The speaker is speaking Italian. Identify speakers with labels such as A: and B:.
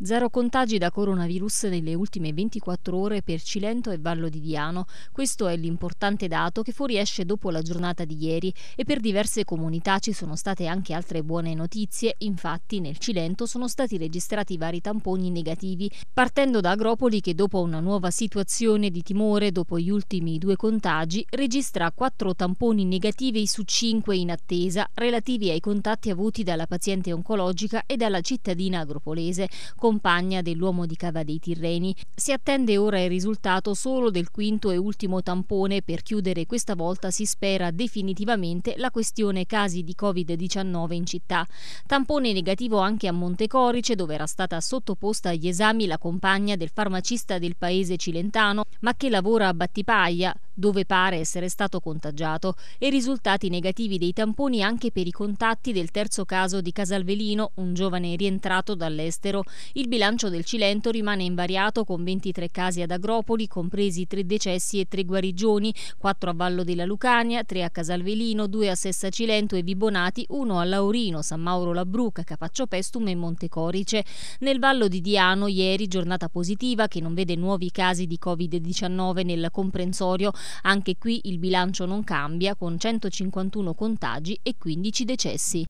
A: Zero contagi da coronavirus nelle ultime 24 ore per Cilento e Vallo di Diano. Questo è l'importante dato che fuoriesce dopo la giornata di ieri e per diverse comunità ci sono state anche altre buone notizie. Infatti nel Cilento sono stati registrati vari tamponi negativi, partendo da Agropoli che dopo una nuova situazione di timore dopo gli ultimi due contagi registra quattro tamponi negativi su cinque in attesa relativi ai contatti avuti dalla paziente oncologica e dalla cittadina agropolese. Con compagna dell'uomo di Cava dei Tirreni. Si attende ora il risultato solo del quinto e ultimo tampone per chiudere questa volta si spera definitivamente la questione casi di Covid-19 in città. Tampone negativo anche a Montecorice dove era stata sottoposta agli esami la compagna del farmacista del paese cilentano ma che lavora a Battipaglia dove pare essere stato contagiato, e risultati negativi dei tamponi anche per i contatti del terzo caso di Casalvelino, un giovane rientrato dall'estero. Il bilancio del Cilento rimane invariato con 23 casi ad Agropoli, compresi 3 decessi e 3 guarigioni, 4 a Vallo della Lucania, 3 a Casalvelino, 2 a Sessa Cilento e Vibonati, 1 a Laurino, San Mauro la Capaccio Pestum e Montecorice. Nel Vallo di Diano ieri giornata positiva che non vede nuovi casi di Covid-19 nel comprensorio, anche qui il bilancio non cambia, con 151 contagi e 15 decessi.